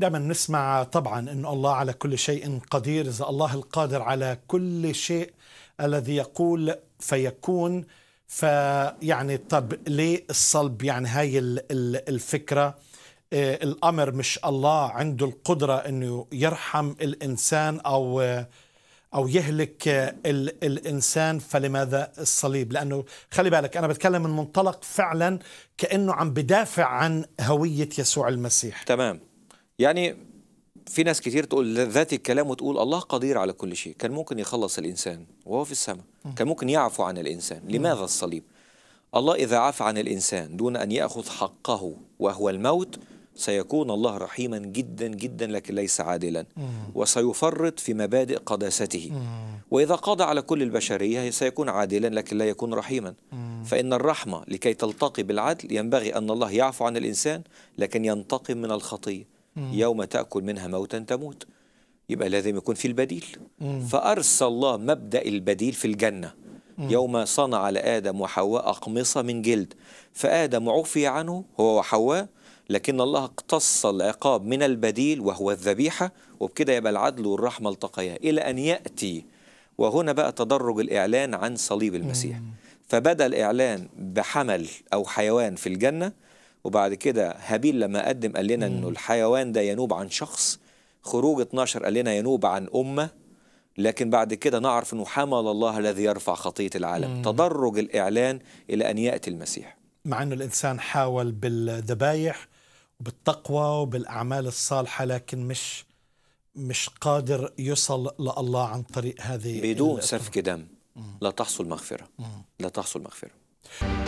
دائما نسمع طبعا ان الله على كل شيء قدير اذا الله القادر على كل شيء الذي يقول فيكون فيعني طب ليه الصلب يعني هاي الفكره آه، الامر مش الله عنده القدره انه يرحم الانسان او او يهلك الانسان فلماذا الصليب لانه خلي بالك انا بتكلم من منطلق فعلا كانه عم بدافع عن هويه يسوع المسيح تمام يعني في ناس كتير تقول ذات الكلام وتقول الله قدير على كل شيء كان ممكن يخلص الإنسان وهو في السماء كان ممكن يعفو عن الإنسان لماذا الصليب الله إذا عفى عن الإنسان دون أن يأخذ حقه وهو الموت سيكون الله رحيما جدا جدا لكن ليس عادلا وسيفرط في مبادئ قداسته وإذا قضى على كل البشرية سيكون عادلا لكن لا يكون رحيما فإن الرحمة لكي تلتقي بالعدل ينبغي أن الله يعفو عن الإنسان لكن ينتقم من الخطية يوم تأكل منها موتا تموت يبقى لازم يكون في البديل فأرسى الله مبدأ البديل في الجنة يوم صنع لآدم وحواء أقمصة من جلد فآدم عفي عنه هو وحواء لكن الله اقتص العقاب من البديل وهو الذبيحة وبكده يبقى العدل والرحمة التقيا إلى أن يأتي وهنا بقى تدرج الإعلان عن صليب المسيح فبدأ الإعلان بحمل أو حيوان في الجنة وبعد كده هابيل لما قدم قال لنا انه الحيوان ده ينوب عن شخص خروج 12 قال لنا ينوب عن امه لكن بعد كده نعرف انه حمل الله الذي يرفع خطيه العالم مم. تدرج الاعلان الى ان ياتي المسيح مع انه الانسان حاول بالذبايح وبالتقوى وبالاعمال الصالحه لكن مش مش قادر يصل لله عن طريق هذه بدون سفك دم لا تحصل مغفره مم. لا تحصل مغفره